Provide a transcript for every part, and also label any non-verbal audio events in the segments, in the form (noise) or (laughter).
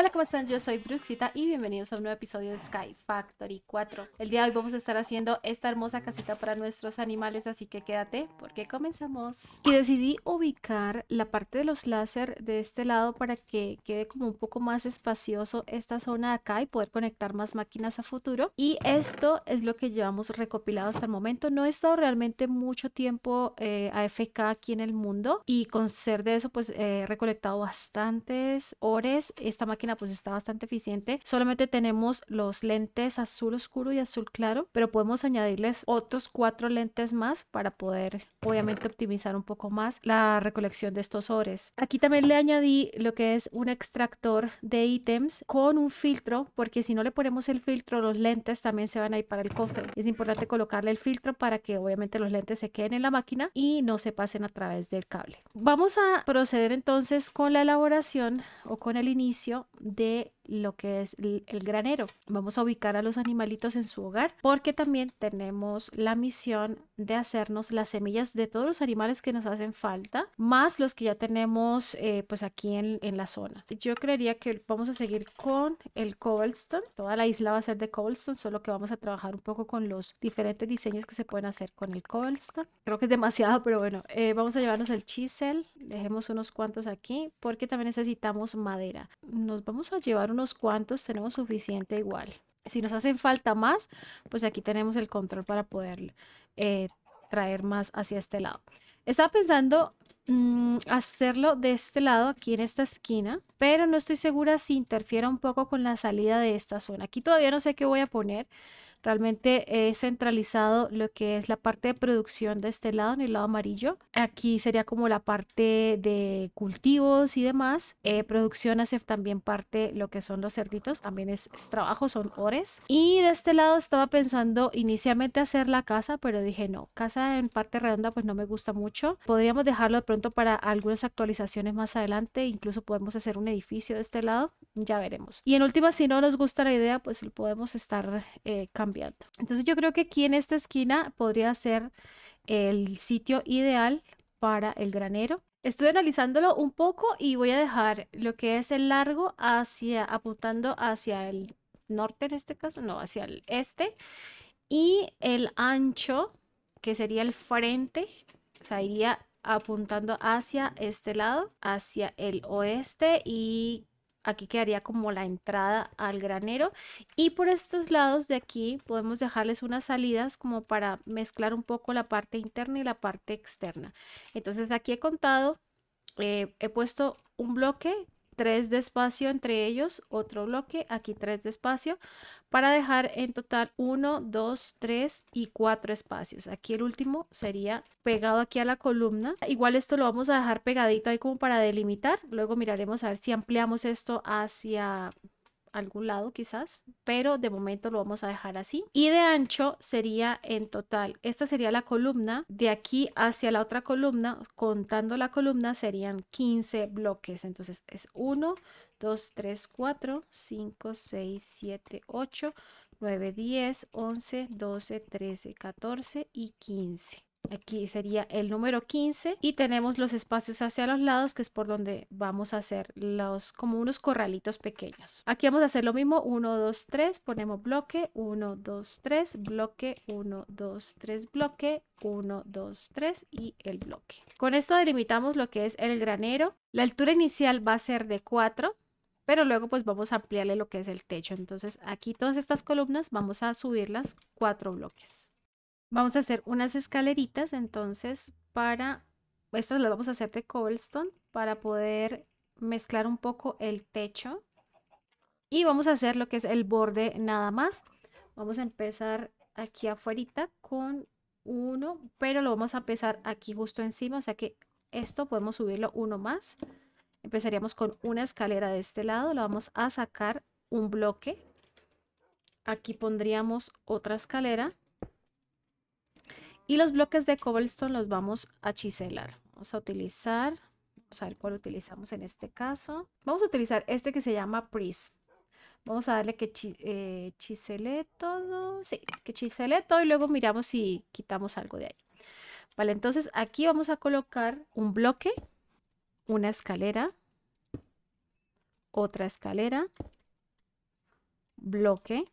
Hola, ¿cómo están? Yo soy Bruxita y bienvenidos a un nuevo episodio de Sky Factory 4. El día de hoy vamos a estar haciendo esta hermosa casita para nuestros animales, así que quédate porque comenzamos. Y decidí ubicar la parte de los láser de este lado para que quede como un poco más espacioso esta zona de acá y poder conectar más máquinas a futuro. Y esto es lo que llevamos recopilado hasta el momento. No he estado realmente mucho tiempo eh, AFK aquí en el mundo y con ser de eso pues eh, he recolectado bastantes ores. Esta máquina pues está bastante eficiente. Solamente tenemos los lentes azul oscuro y azul claro, pero podemos añadirles otros cuatro lentes más para poder obviamente optimizar un poco más la recolección de estos ores Aquí también le añadí lo que es un extractor de ítems con un filtro, porque si no le ponemos el filtro, los lentes también se van a ir para el cofre. Es importante colocarle el filtro para que obviamente los lentes se queden en la máquina y no se pasen a través del cable. Vamos a proceder entonces con la elaboración o con el inicio de lo que es el, granero. Vamos a ubicar a los animalitos en su hogar porque también tenemos la misión de hacernos las semillas de todos los animales que nos hacen falta, más los que ya tenemos eh, pues aquí en, en, la zona. Yo creería que vamos a seguir con el cobblestone. Toda la isla va a ser de cobblestone, solo que vamos a trabajar un poco con los diferentes diseños que se pueden hacer con el cobblestone. Creo que es demasiado, pero bueno, eh, vamos a llevarnos el chisel. Dejemos unos cuantos aquí porque también necesitamos madera. Nos vamos a llevar un unos cuantos, tenemos suficiente igual. Si nos hacen falta más, pues aquí tenemos el control para poder eh, traer más hacia este lado. Estaba pensando mm, hacerlo de este lado, aquí en esta esquina, pero no estoy segura si interfiera un poco con la salida de esta zona. Aquí todavía no sé qué voy a poner. Realmente he centralizado lo que es la parte de producción de este lado, en el lado amarillo. Aquí sería como la parte de cultivos y demás. Eh, producción hace también parte lo que son los cerditos, también es, trabajo, son horas. Y de este lado estaba pensando inicialmente hacer la casa, pero dije no, casa en parte redonda pues no me gusta mucho. Podríamos dejarlo de pronto para algunas actualizaciones más adelante, incluso podemos hacer un edificio de este lado, ya veremos. Y en última, si no nos gusta la idea, pues podemos estar eh, cambiando entonces yo creo que aquí en esta esquina podría ser el sitio ideal para el granero. Estuve analizándolo un poco y voy a dejar lo que es el largo hacia apuntando hacia el norte en este caso, no, hacia el este y el ancho que sería el frente, o sea, iría apuntando hacia este lado, hacia el oeste y aquí quedaría como la entrada al granero y por estos lados de aquí podemos dejarles unas salidas como para mezclar un poco la parte interna y la parte externa entonces aquí he contado eh, he puesto un bloque 3 de espacio entre ellos, otro bloque, aquí tres de espacio, para dejar en total 1, 2, 3 y 4 espacios. Aquí el último sería pegado aquí a la columna. Igual esto lo vamos a dejar pegadito ahí como para delimitar. Luego miraremos a ver si ampliamos esto hacia algún lado quizás, pero de momento lo vamos a dejar así. Y de ancho sería en total, esta sería la columna, de aquí hacia la otra columna, contando la columna serían 15 bloques, entonces es 1, 2, 3, 4, 5, 6, 7, 8, 9, 10, 11, 12, 13, 14 y 15. Aquí sería el número 15 y tenemos los espacios hacia los lados que es por donde vamos a hacer los como unos corralitos pequeños. Aquí vamos a hacer lo mismo, 1, 2, 3, ponemos bloque, 1, 2, 3, bloque, 1, 2, 3, bloque, 1, 2, 3 y el bloque. Con esto delimitamos lo que es el granero. La altura inicial va a ser de 4 pero luego pues vamos a ampliarle lo que es el techo. Entonces aquí todas estas columnas vamos a subirlas 4 bloques. Vamos a hacer unas escaleritas entonces para, estas las vamos a hacer de cobblestone para poder mezclar un poco el techo. Y vamos a hacer lo que es el borde nada más. Vamos a empezar aquí afuera con uno, pero lo vamos a empezar aquí justo encima, o sea que esto podemos subirlo uno más. Empezaríamos con una escalera de este lado, lo vamos a sacar un bloque. Aquí pondríamos otra escalera y los bloques de cobblestone los vamos a chiselar. Vamos a utilizar, vamos a ver cuál utilizamos en este caso. Vamos a utilizar este que se llama Prism. Vamos a darle que eh, todo. Sí, que chisele todo y luego miramos si quitamos algo de ahí. Vale, entonces aquí vamos a colocar un bloque, una escalera, otra escalera, bloque,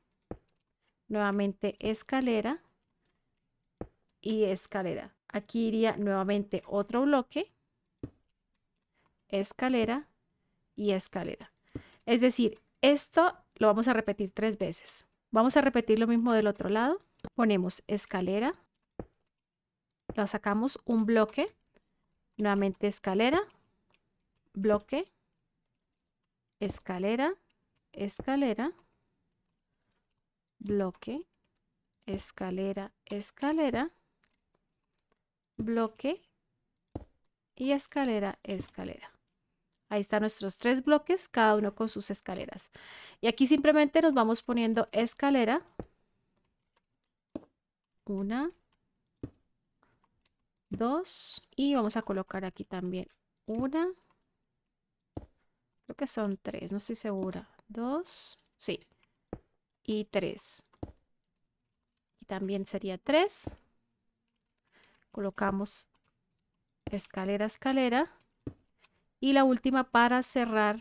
nuevamente escalera, y escalera. Aquí iría nuevamente otro bloque, escalera y escalera. Es decir, esto lo vamos a repetir tres veces. Vamos a repetir lo mismo del otro lado. Ponemos escalera, la sacamos un bloque, nuevamente escalera, bloque, escalera, escalera, bloque, escalera, escalera bloque y escalera, escalera. Ahí están nuestros tres bloques, cada uno con sus escaleras. Y aquí simplemente nos vamos poniendo escalera. Una, dos, y vamos a colocar aquí también una. Creo que son tres, no estoy segura. Dos, sí, y tres. Y también sería tres colocamos escalera, escalera. Y la última para cerrar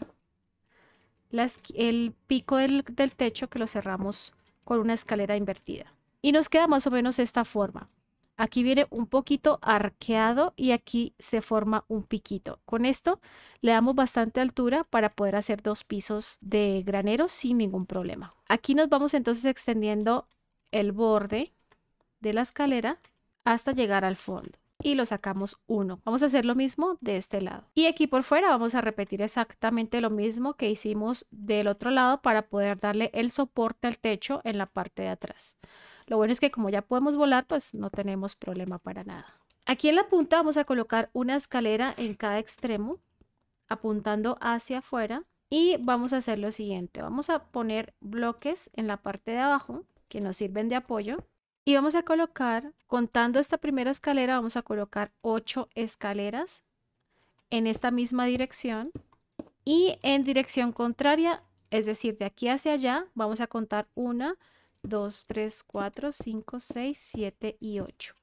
el pico del, del techo que lo cerramos con una escalera invertida. Y nos queda más o menos esta forma. Aquí viene un poquito arqueado y aquí se forma un piquito. Con esto le damos bastante altura para poder hacer dos pisos de granero sin ningún problema. Aquí nos vamos entonces extendiendo el borde de la escalera hasta llegar al fondo y lo sacamos uno Vamos a hacer lo mismo de este lado. Y aquí por fuera vamos a repetir exactamente lo mismo que hicimos del otro lado para poder darle el soporte al techo en la parte de atrás. Lo bueno es que como ya podemos volar, pues no tenemos problema para nada. Aquí en la punta vamos a colocar una escalera en cada extremo, apuntando hacia afuera. Y vamos a hacer lo siguiente, vamos a poner bloques en la parte de abajo que nos sirven de apoyo y vamos a colocar, contando esta primera escalera, vamos a colocar ocho escaleras en esta misma dirección y en dirección contraria, es decir, de aquí hacia allá, vamos a contar una, dos, tres, cuatro, cinco, seis, siete y ocho.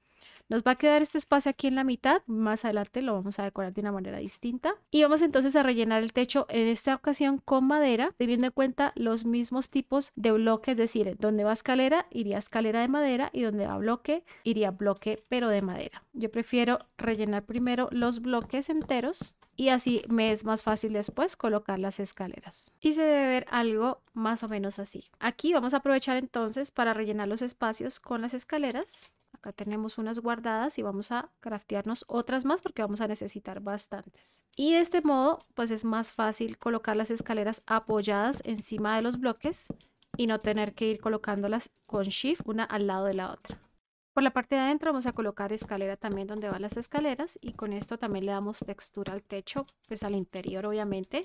Nos va a quedar este espacio aquí en la mitad, más adelante lo vamos a decorar de una manera distinta. Y vamos entonces a rellenar el techo en esta ocasión con madera, teniendo en cuenta los mismos tipos de bloques, es decir, donde va escalera iría escalera de madera y donde va bloque iría bloque pero de madera. Yo prefiero rellenar primero los bloques enteros y así me es más fácil después colocar las escaleras. Y se debe ver algo más o menos así. Aquí vamos a aprovechar entonces para rellenar los espacios con las escaleras acá tenemos unas guardadas y vamos a craftearnos otras más porque vamos a necesitar bastantes. Y de este modo, pues es más fácil colocar las escaleras apoyadas encima de los bloques y no tener que ir colocándolas con shift una al lado de la otra. Por la parte de adentro vamos a colocar escalera también donde van las escaleras y con esto también le damos textura al techo, pues al interior obviamente,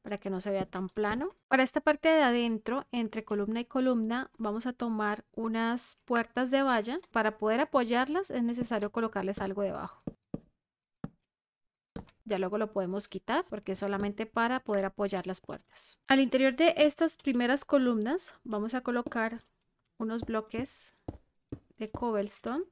para que no se vea tan plano. Para esta parte de adentro, entre columna y columna, vamos a tomar unas puertas de valla. Para poder apoyarlas es necesario colocarles algo debajo. Ya luego lo podemos quitar porque es solamente para poder apoyar las puertas. Al interior de estas primeras columnas vamos a colocar unos bloques de cobblestone.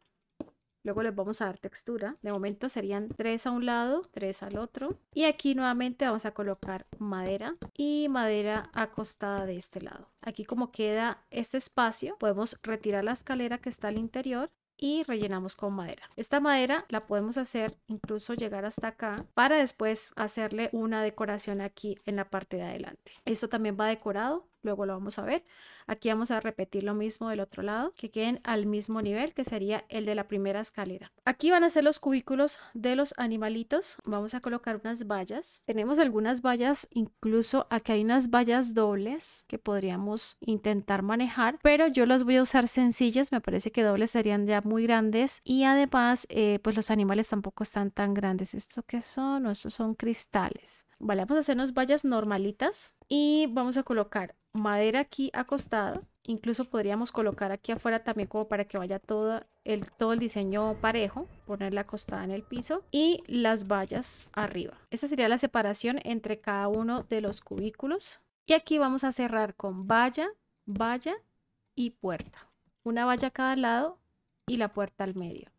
Luego les vamos a dar textura. De momento serían tres a un lado, tres al otro. Y aquí nuevamente vamos a colocar madera y madera acostada de este lado. Aquí como queda este espacio, podemos retirar la escalera que está al interior y rellenamos con madera. Esta madera la podemos hacer incluso llegar hasta acá para después hacerle una decoración aquí en la parte de adelante. Esto también va decorado luego lo vamos a ver. Aquí vamos a repetir lo mismo del otro lado, que queden al mismo nivel, que sería el de la primera escalera. Aquí van a ser los cubículos de los animalitos. Vamos a colocar unas vallas. Tenemos algunas vallas, incluso aquí hay unas vallas dobles que podríamos intentar manejar, pero yo las voy a usar sencillas. Me parece que dobles serían ya muy grandes y además, eh, pues los animales tampoco están tan grandes. ¿Esto qué son? estos son cristales. Vale, vamos a hacernos vallas normalitas y vamos a colocar madera aquí acostada. Incluso podríamos colocar aquí afuera también como para que vaya todo el, todo el diseño parejo, ponerla acostada en el piso y las vallas arriba. esa sería la separación entre cada uno de los cubículos. Y aquí vamos a cerrar con valla, valla y puerta. Una valla a cada lado y la puerta al medio.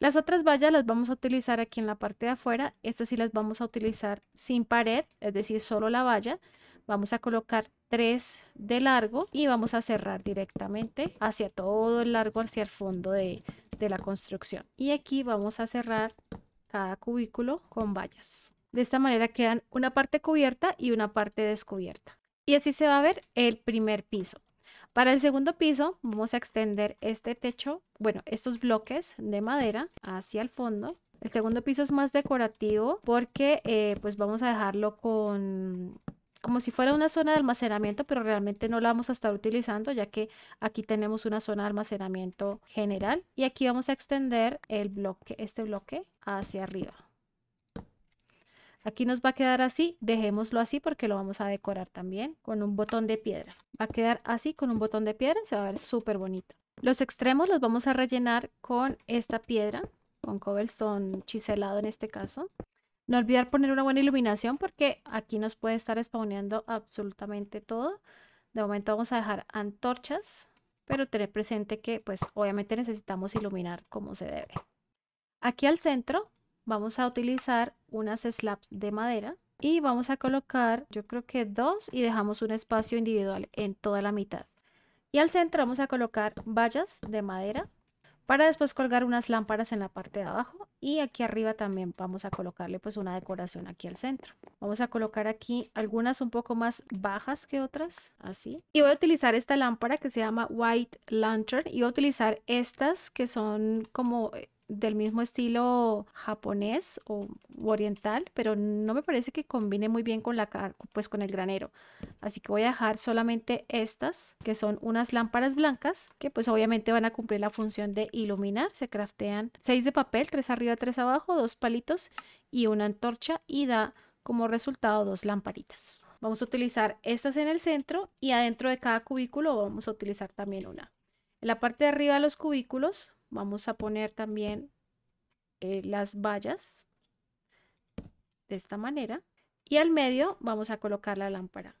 Las otras vallas las vamos a utilizar aquí en la parte de afuera. Estas sí las vamos a utilizar sin pared, es decir, solo la valla. Vamos a colocar tres de largo y vamos a cerrar directamente hacia todo el largo, hacia el fondo de la construcción. Y aquí vamos a cerrar cada cubículo con vallas. De esta manera quedan una parte cubierta y una parte descubierta. Y así se va a ver el primer piso. Para el segundo piso vamos a extender este techo, bueno, estos bloques de madera hacia el fondo. El segundo piso es más decorativo porque eh, pues vamos a dejarlo con como si fuera una zona de almacenamiento, pero realmente no la vamos a estar utilizando, ya que aquí tenemos una zona de almacenamiento general. Y aquí vamos a extender el bloque, este bloque hacia arriba. Aquí nos va a quedar así, dejémoslo así porque lo vamos a decorar también con un botón de piedra. Va a quedar así con un botón de piedra, se va a ver súper bonito. Los extremos los vamos a rellenar con esta piedra, con cobblestone chiselado en este caso. No olvidar poner una buena iluminación porque aquí nos puede estar spawneando absolutamente todo. De momento vamos a dejar antorchas, pero tener presente que pues obviamente necesitamos iluminar como se debe. Aquí al centro vamos a utilizar unas slabs de madera y vamos a colocar yo creo que dos y dejamos un espacio individual en toda la mitad. Y al centro vamos a colocar vallas de madera para después colgar unas lámparas en la parte de abajo y aquí arriba también vamos a colocarle pues una decoración aquí al centro. Vamos a colocar aquí algunas un poco más bajas que otras, así. Y voy a utilizar esta lámpara que se llama White Lantern y voy a utilizar estas que son como eh, del mismo estilo japonés o oriental, pero no me parece que combine muy bien con la pues con el granero. Así que voy a dejar solamente estas, que son unas lámparas blancas, que pues obviamente van a cumplir la función de iluminar. Se craftean seis de papel, tres arriba, tres abajo, dos palitos y una antorcha y da como resultado dos lamparitas. Vamos a utilizar estas en el centro y adentro de cada cubículo vamos a utilizar también una. En la parte de arriba de los cubículos Vamos a poner también eh, las vallas de esta manera y al medio vamos a colocar la lámpara.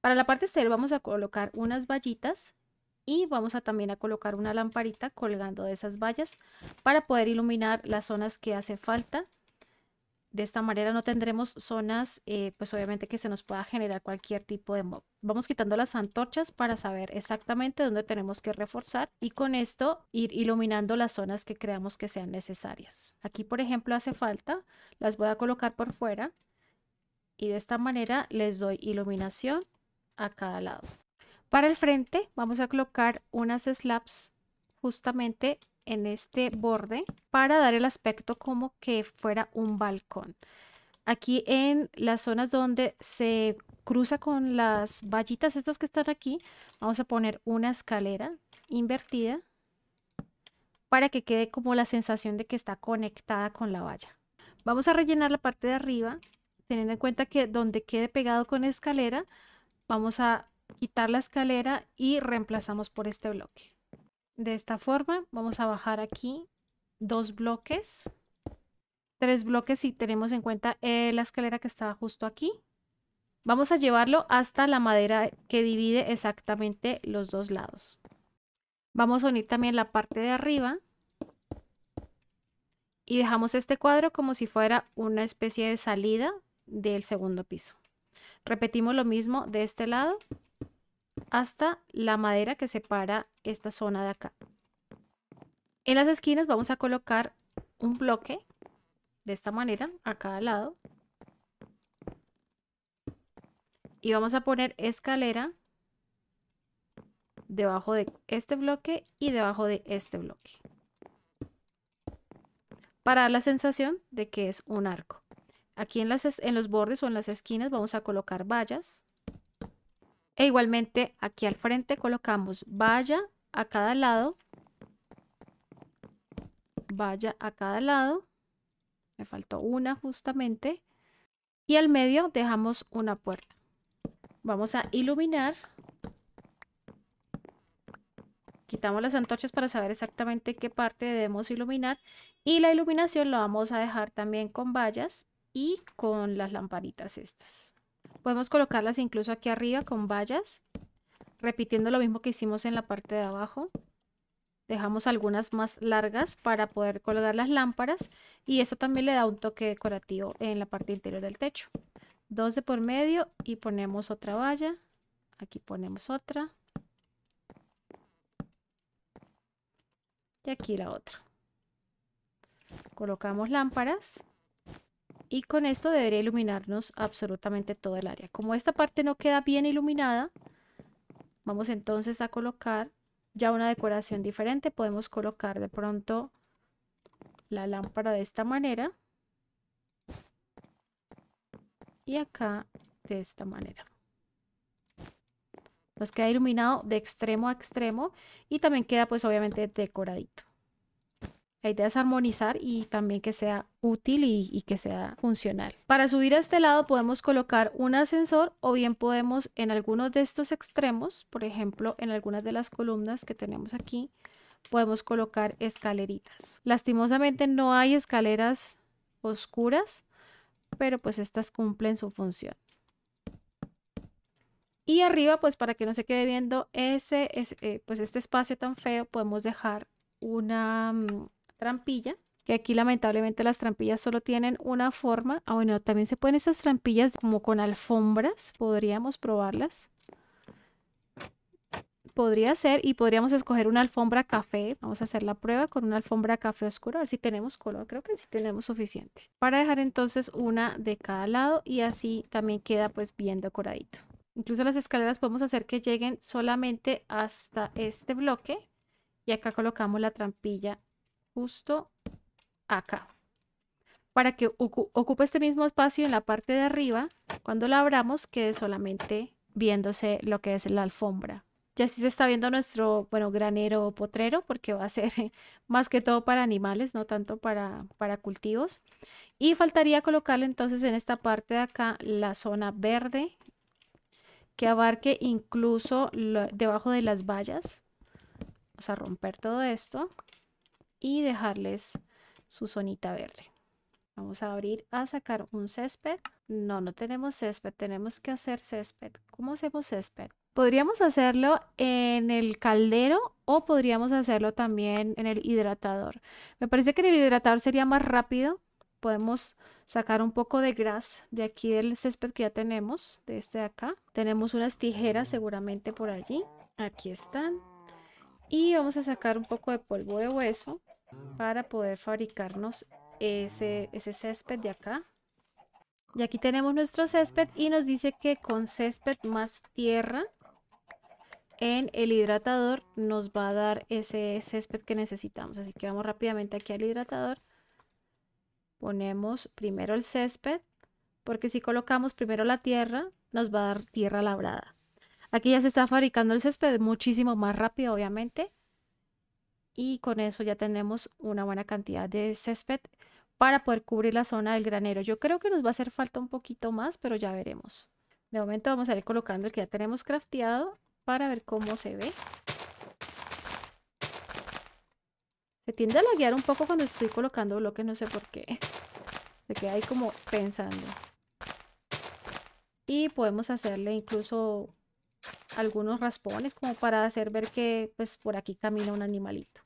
Para la parte exterior vamos a colocar unas vallitas y vamos a también a colocar una lamparita colgando de esas vallas para poder iluminar las zonas que hace falta de esta manera no tendremos zonas, eh, pues obviamente que se nos pueda generar cualquier tipo de mob. Vamos quitando las antorchas para saber exactamente dónde tenemos que reforzar y con esto ir iluminando las zonas que creamos que sean necesarias. Aquí, por ejemplo, hace falta, las voy a colocar por fuera y de esta manera les doy iluminación a cada lado. Para el frente vamos a colocar unas slabs justamente en este borde para dar el aspecto como que fuera un balcón. Aquí en las zonas donde se cruza con las vallitas estas que están aquí, vamos a poner una escalera invertida para que quede como la sensación de que está conectada con la valla. Vamos a rellenar la parte de arriba, teniendo en cuenta que donde quede pegado con escalera, vamos a quitar la escalera y reemplazamos por este bloque de esta forma. Vamos a bajar aquí dos bloques, tres bloques si tenemos en cuenta eh, la escalera que estaba justo aquí. Vamos a llevarlo hasta la madera que divide exactamente los dos lados. Vamos a unir también la parte de arriba y dejamos este cuadro como si fuera una especie de salida del segundo piso. Repetimos lo mismo de este lado hasta la madera que separa esta zona de acá. En las esquinas vamos a colocar un bloque de esta manera a cada lado. Y vamos a poner escalera debajo de este bloque y debajo de este bloque. Para dar la sensación de que es un arco. Aquí en, las, en los bordes o en las esquinas vamos a colocar vallas e igualmente aquí al frente colocamos valla a cada lado. Valla a cada lado. Me faltó una justamente. Y al medio dejamos una puerta. Vamos a iluminar. Quitamos las antorchas para saber exactamente qué parte debemos iluminar. Y la iluminación la vamos a dejar también con vallas y con las lamparitas estas. Podemos colocarlas incluso aquí arriba con vallas, repitiendo lo mismo que hicimos en la parte de abajo. Dejamos algunas más largas para poder colgar las lámparas y eso también le da un toque decorativo en la parte interior del techo. Dos de por medio y ponemos otra valla. Aquí ponemos otra. Y aquí la otra. Colocamos lámparas y con esto debería iluminarnos absolutamente todo el área. Como esta parte no queda bien iluminada, vamos entonces a colocar ya una decoración diferente. Podemos colocar de pronto la lámpara de esta manera y acá de esta manera. Nos queda iluminado de extremo a extremo y también queda pues obviamente decoradito. La idea es armonizar y también que sea útil y, que sea funcional. Para subir a este lado podemos colocar un ascensor o bien podemos en algunos de estos extremos, por ejemplo en algunas de las columnas que tenemos aquí, podemos colocar escaleritas. Lastimosamente no hay escaleras oscuras, pero pues estas cumplen su función. Y arriba, pues para que no se quede viendo ese, eh, pues este espacio tan feo, podemos dejar una, mm, trampilla, que aquí lamentablemente las trampillas solo tienen una forma. Ah, bueno, también se pueden esas trampillas como con alfombras, podríamos probarlas. Podría ser y podríamos escoger una alfombra café. Vamos a hacer la prueba con una alfombra café oscuro, a ver si tenemos color. Creo que sí tenemos suficiente. Para dejar entonces una de cada lado y así también queda pues bien decoradito. Incluso las escaleras podemos hacer que lleguen solamente hasta este bloque y acá colocamos la trampilla justo acá, para que ocupe este mismo espacio en la parte de arriba, cuando la abramos quede solamente viéndose lo que es la alfombra. Ya sí se está viendo nuestro, bueno, granero potrero, porque va a ser (laughs) más que todo para animales, no tanto para, para cultivos. Y faltaría colocarle entonces en esta parte de acá la zona verde, que abarque incluso debajo de las vallas. Vamos a romper todo esto y dejarles su zonita verde. Vamos a abrir a sacar un césped. No, no tenemos césped, tenemos que hacer césped. ¿Cómo hacemos césped? Podríamos hacerlo en el caldero o podríamos hacerlo también en el hidratador. Me parece que en el hidratador sería más rápido. Podemos sacar un poco de gras de aquí del césped que ya tenemos, de este de acá. Tenemos unas tijeras seguramente por allí. Aquí están. Y vamos a sacar un poco de polvo de hueso para poder fabricarnos ese, césped de acá. Y aquí tenemos nuestro césped y nos dice que con césped más tierra en el hidratador nos va a dar ese césped que necesitamos. Así que vamos rápidamente aquí al hidratador. Ponemos primero el césped porque si colocamos primero la tierra nos va a dar tierra labrada. Aquí ya se está fabricando el césped muchísimo más rápido obviamente y con eso ya tenemos una buena cantidad de césped para poder cubrir la zona del granero. Yo creo que nos va a hacer falta un poquito más, pero ya veremos. De momento vamos a ir colocando el que ya tenemos crafteado para ver cómo se ve. Se tiende a laguear un poco cuando estoy colocando bloques, no sé por qué. (laughs) Se queda ahí como pensando. Y podemos hacerle incluso algunos raspones como para hacer ver que pues por aquí camina un animalito.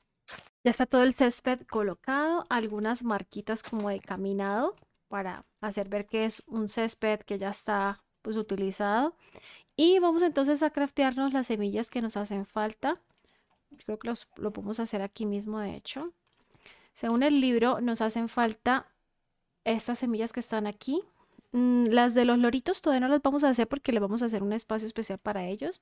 Ya está todo el césped colocado, algunas marquitas como de caminado para hacer ver que es un césped que ya está pues utilizado. Y vamos entonces a craftearnos las semillas que nos hacen falta. Creo que lo podemos hacer aquí mismo de hecho. Según el libro nos hacen falta estas semillas que están aquí, Mm, las de los loritos todavía no las vamos a hacer porque le vamos a hacer un espacio especial para ellos.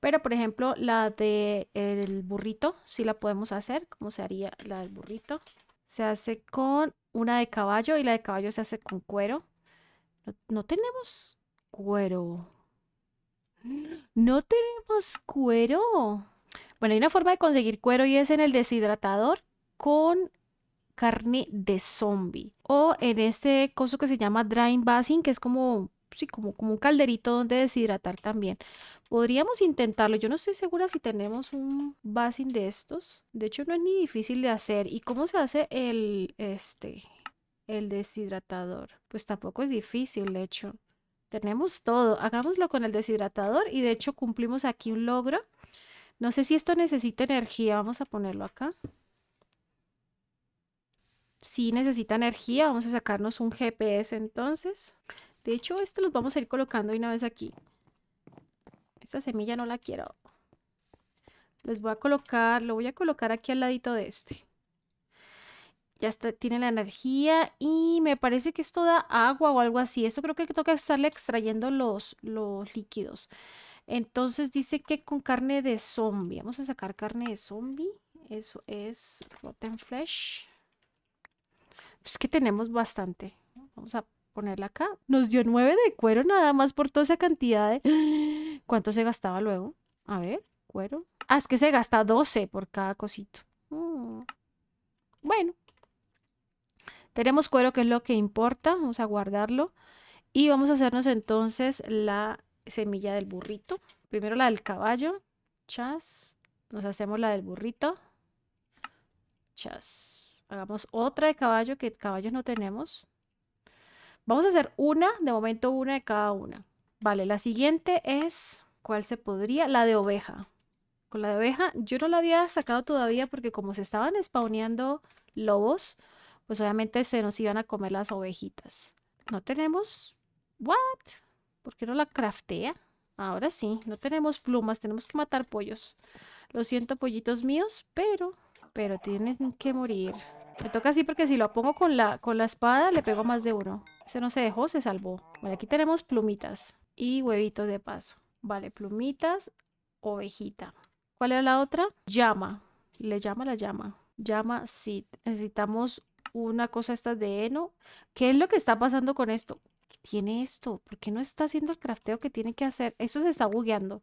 Pero por ejemplo, la de el burrito sí la podemos hacer. ¿Cómo se haría la del burrito? Se hace con una de caballo y la de caballo se hace con cuero. no tenemos cuero. No tenemos cuero. Bueno, hay una forma de conseguir cuero y es en el deshidratador con carne de zombie. O en este coso que se llama drying basin, que es como, sí, como, como un calderito donde deshidratar también. Podríamos intentarlo. Yo no estoy segura si tenemos un basin de estos. De hecho, no es ni difícil de hacer. ¿Y cómo se hace el, este, el deshidratador? Pues tampoco es difícil, de hecho. Tenemos todo. Hagámoslo con el deshidratador y de hecho cumplimos aquí un logro. No sé si esto necesita energía. Vamos a ponerlo acá. Si necesita energía, vamos a sacarnos un GPS entonces. De hecho, esto los vamos a ir colocando una vez aquí. Esta semilla no la quiero. Les voy a colocar, lo voy a colocar aquí al ladito de este. Ya está, tiene la energía y me parece que esto da agua o algo así. Esto creo que toca estarle extrayendo los, los líquidos. Entonces dice que con carne de zombie. Vamos a sacar carne de zombie. Eso es rotten flesh. Es pues, que tenemos bastante. Vamos a ponerla acá. Nos dio nueve de cuero nada más por toda esa cantidad de... (gasps) ¿Cuánto se gastaba luego? A ver, cuero. Ah, es que se gasta 12 por cada cosito. Mm. Bueno. Tenemos cuero que es lo que importa. Vamos a guardarlo. Y vamos a hacernos entonces la semilla del burrito. Primero la del caballo. Chas. Nos hacemos la del burrito. Chas. Hagamos otra de caballo, que caballos no tenemos. Vamos a hacer una, de momento una de cada una. Vale, la siguiente es, ¿cuál se podría? La de oveja. Con la de oveja, yo no la había sacado todavía porque como se estaban spawneando lobos, pues obviamente se nos iban a comer las ovejitas. No tenemos... ¿What? ¿Por qué no la craftea? Ahora sí, no tenemos plumas, tenemos que matar pollos. Lo siento, pollitos míos, pero... Pero tienen que morir. Me toca así porque si lo pongo con la, con la espada le pego más de uno. Ese no se dejó, se salvó. Bueno, aquí tenemos plumitas y huevitos de paso. Vale, plumitas, ovejita. ¿Cuál era la otra? Llama. Le llama la llama. Llama seed. Necesitamos una cosa esta de heno. ¿Qué es lo que está pasando con esto? ¿Qué tiene esto? ¿Por qué no está haciendo el crafteo que tiene que hacer? Esto se está bugueando.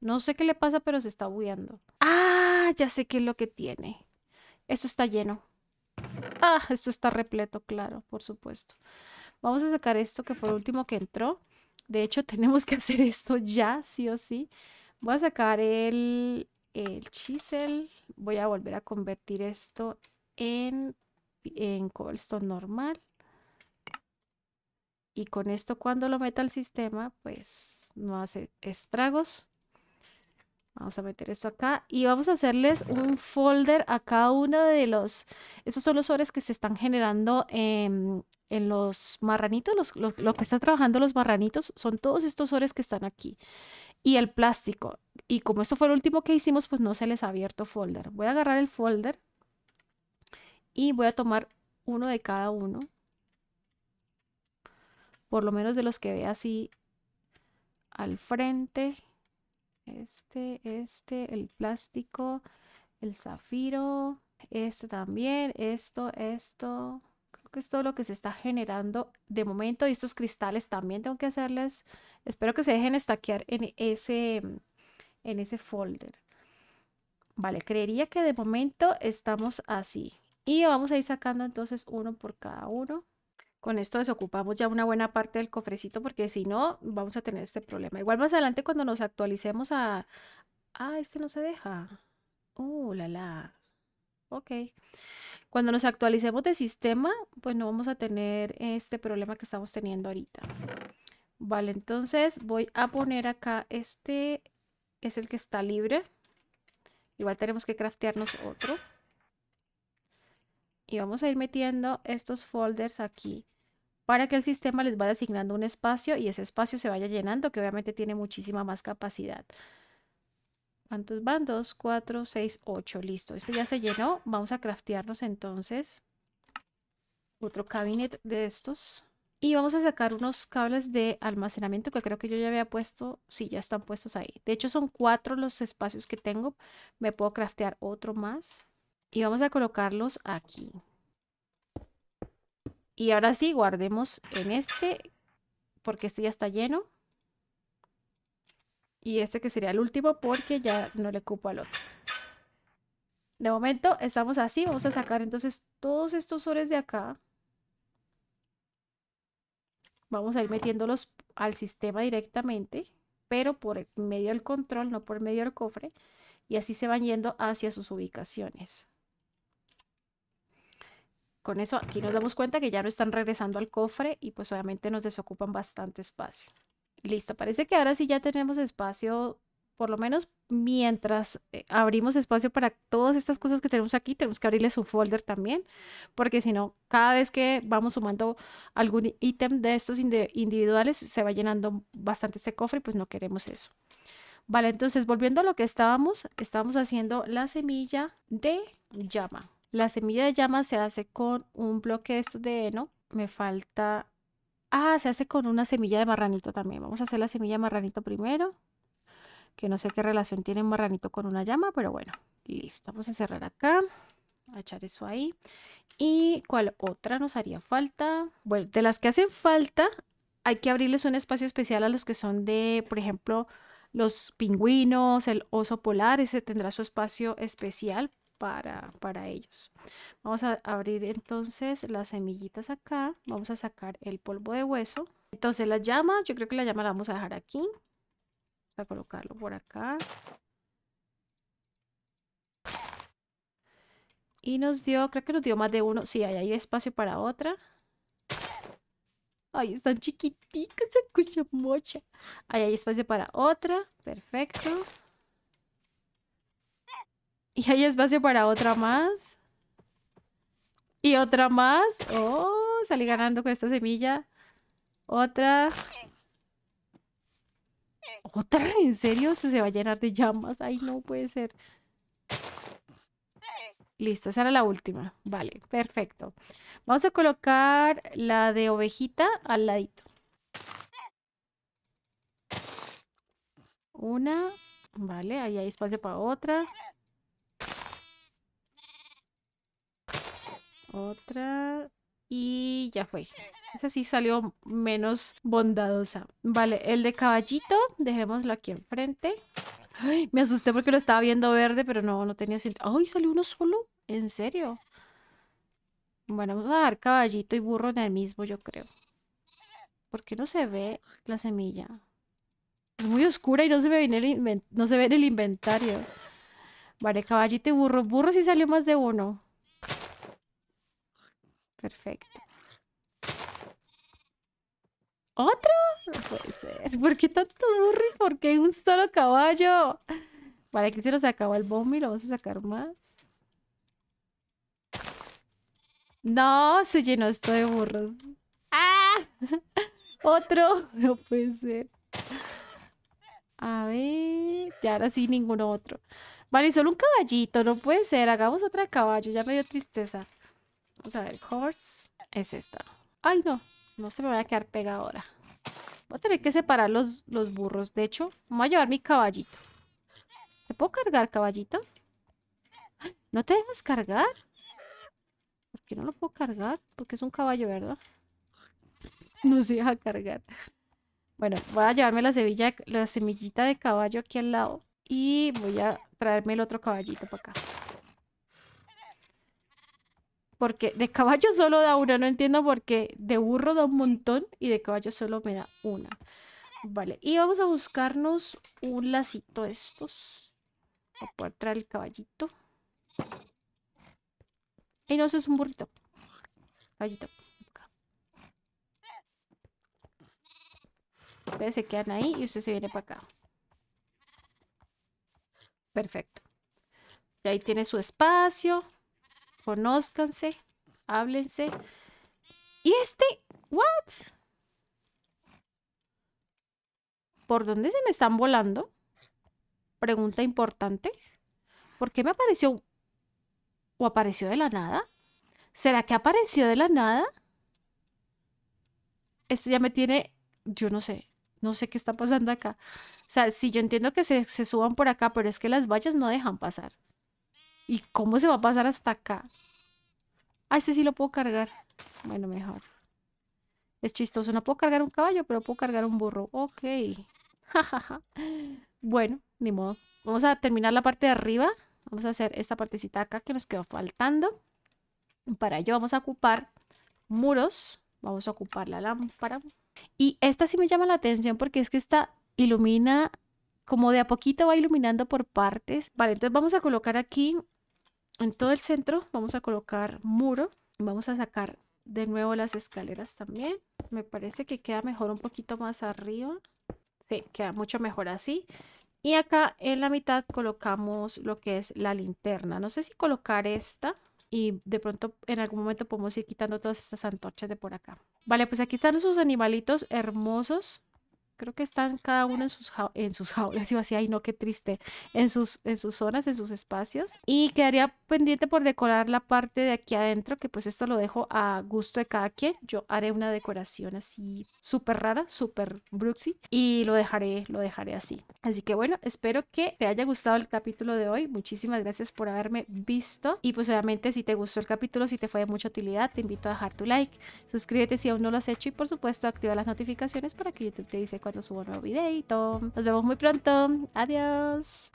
No sé qué le pasa, pero se está bugueando. ¡Ah! Ya sé qué es lo que tiene. Esto está lleno. Ah, esto está repleto, claro, por supuesto. Vamos a sacar esto que fue el último que entró. De hecho, (laughs) tenemos que hacer esto ya, sí o sí. Voy a sacar el, chisel. Voy a volver a convertir esto en, en normal. Y con esto, cuando lo meta al sistema, pues no hace estragos. Vamos a meter esto acá y vamos a hacerles un folder a cada uno de los... Estos son los sobres que se están generando en, los marranitos, lo que están trabajando los marranitos, son todos estos sobres que están aquí. Y el plástico. Y como esto fue lo último que hicimos, pues no se les ha abierto folder. Voy a agarrar el folder y voy a tomar uno de cada uno. Por lo menos de los que ve así al frente este, este, el plástico, el zafiro, este también, esto, esto. Creo que es todo lo que se está generando de momento. Y estos cristales también tengo que hacerles. Espero que se dejen estaquear en ese, en ese folder. Vale, creería que de momento estamos así. Y vamos a ir sacando entonces uno por cada uno con esto desocupamos ya una buena parte del cofrecito porque si no vamos a tener este problema. Igual más adelante cuando nos actualicemos a... Ah, este no se deja. Uh, la la. Ok. Cuando nos actualicemos de sistema, pues no vamos a tener este problema que estamos teniendo ahorita. Vale, entonces voy a poner acá este, es el que está libre. Igual tenemos que craftearnos otro. Y vamos a ir metiendo estos folders aquí para que el sistema les vaya asignando un espacio y ese espacio se vaya llenando, que obviamente tiene muchísima más capacidad. ¿Cuántos van? 2, 4, 6, 8. Listo. Este ya se llenó. Vamos a craftearnos entonces otro cabinet de estos. Y vamos a sacar unos cables de almacenamiento que creo que yo ya había puesto. Sí, ya están puestos ahí. De hecho, son cuatro los espacios que tengo. Me puedo craftear otro más. Y vamos a colocarlos aquí. Y ahora sí, guardemos en este, porque este ya está lleno. Y este que sería el último, porque ya no le cupo al otro. De momento estamos así, vamos a sacar entonces todos estos ores de acá. Vamos a ir metiéndolos al sistema directamente, pero por medio del control, no por medio del cofre. Y así se van yendo hacia sus ubicaciones. Con eso aquí nos damos cuenta que ya no están regresando al cofre y pues obviamente nos desocupan bastante espacio. Listo, parece que ahora sí ya tenemos espacio, por lo menos mientras eh, abrimos espacio para todas estas cosas que tenemos aquí, tenemos que abrirle su folder también, porque si no, cada vez que vamos sumando algún ítem de estos individuales, se va llenando bastante este cofre y pues no queremos eso. Vale, entonces volviendo a lo que estábamos, estábamos haciendo la semilla de llama. La semilla de llama se hace con un bloque de de heno. Me falta... Ah, se hace con una semilla de marranito también. Vamos a hacer la semilla de marranito primero. Que no sé qué relación tiene marranito con una llama, pero bueno. Listo, vamos a cerrar acá. A echar eso ahí. ¿Y cuál otra nos haría falta? Bueno, de las que hacen falta, hay que abrirles un espacio especial a los que son de, por ejemplo, los pingüinos, el oso polar, ese tendrá su espacio especial para, ellos. Vamos a abrir entonces las semillitas acá. Vamos a sacar el polvo de hueso. Entonces las llamas, yo creo que la llama la vamos a dejar aquí. Vamos a colocarlo por acá. Y nos dio, creo que nos dio más de uno. Sí, ahí hay espacio para otra. Ay, están chiquiticas, se escucha mocha. hay espacio para otra. Perfecto. Y hay espacio para otra más. Y otra más. Oh, salí ganando con esta semilla. Otra. ¿Otra? ¿En serio? se va a llenar de llamas. Ay, no puede ser. Listo, esa era la última. Vale, perfecto. Vamos a colocar la de ovejita al ladito. Una. Vale, ahí hay espacio para otra. Otra. Y ya fue. Esa sí salió menos bondadosa. Vale, el de caballito, dejémoslo aquí enfrente. me asusté porque lo estaba viendo verde, pero no, no tenía sentido. ¡Ay, salió uno solo! ¿En serio? Bueno, vamos a dar caballito y burro en el mismo, yo creo. ¿Por qué no se ve la semilla? Es muy oscura y no se, ve no se ve en el inventario. Vale, caballito y burro. Burro sí salió más de uno. Perfecto. ¿Otro? No puede ser. ¿Por qué tanto burro? ¿Por qué un solo caballo? Vale, aquí se nos acabó el Y Lo vamos a sacar más. No, se llenó esto de burros. ¡Ah! (laughs) Otro. No puede ser. A ver. Ya ahora sí, ninguno otro. Vale, solo un caballito. No puede ser. Hagamos otra caballo. Ya me dio tristeza. Vamos a ver, horse es esta. Ay, no, no se me va a quedar pega ahora. Voy a tener que separar los, los burros. De hecho, voy a llevar mi caballito. ¿Te puedo cargar, caballito? ¿No te dejas cargar? ¿Por qué no lo puedo cargar? Porque es un caballo, ¿verdad? No se deja cargar. Bueno, voy a llevarme la, la semillita de caballo aquí al lado. Y voy a traerme el otro caballito para acá. Porque de caballo solo da una, no entiendo por qué. De burro da un montón y de caballo solo me da una. Vale, y vamos a buscarnos un lacito de estos. Para poder traer el caballito. Y no, eso es un burrito. Caballito. Ustedes se quedan ahí y usted se viene para acá. Perfecto. Y ahí tiene su espacio conózcanse, háblense. ¿Y este? ¿What? ¿Por dónde se me están volando? Pregunta importante. ¿Por qué me apareció o apareció de la nada? ¿Será que apareció de la nada? Esto ya me tiene, yo no sé, no sé qué está pasando acá. O sea, sí, yo entiendo que se, se suban por acá, pero es que las vallas no dejan pasar. ¿Y cómo se va a pasar hasta acá? Ah, este sí lo puedo cargar. Bueno, mejor. Es chistoso. No puedo cargar un caballo, pero puedo cargar un burro. Ok. (laughs) bueno, ni modo. Vamos a terminar la parte de arriba. Vamos a hacer esta partecita acá que nos quedó faltando. Para ello vamos a ocupar muros. Vamos a ocupar la lámpara. Y esta sí me llama la atención porque es que esta ilumina como de a poquito va iluminando por partes. Vale, entonces vamos a colocar aquí en todo el centro vamos a colocar muro. Vamos a sacar de nuevo las escaleras también. Me parece que queda mejor un poquito más arriba. Sí, queda mucho mejor así. Y acá en la mitad colocamos lo que es la linterna. No sé si colocar esta y de pronto en algún momento podemos ir quitando todas estas antorchas de por acá. Vale, pues aquí están esos animalitos hermosos. Creo que están cada uno en sus, ja en sus (laughs) jaulas, iba así, ay no, qué triste, en sus, en sus zonas, en sus espacios. Y quedaría pendiente por decorar la parte de aquí adentro, que pues esto lo dejo a gusto de cada quien. Yo haré una decoración así súper rara, súper bruxy, y lo dejaré, lo dejaré así. Así que bueno, espero que te haya gustado el capítulo de hoy. Muchísimas gracias por haberme visto. Y pues obviamente si te gustó el capítulo, si te fue de mucha utilidad, te invito a dejar tu like, suscríbete si aún no lo has hecho y por supuesto activa las notificaciones para que YouTube te dice cuando subo un nuevo videito. Nos vemos muy pronto. Adiós.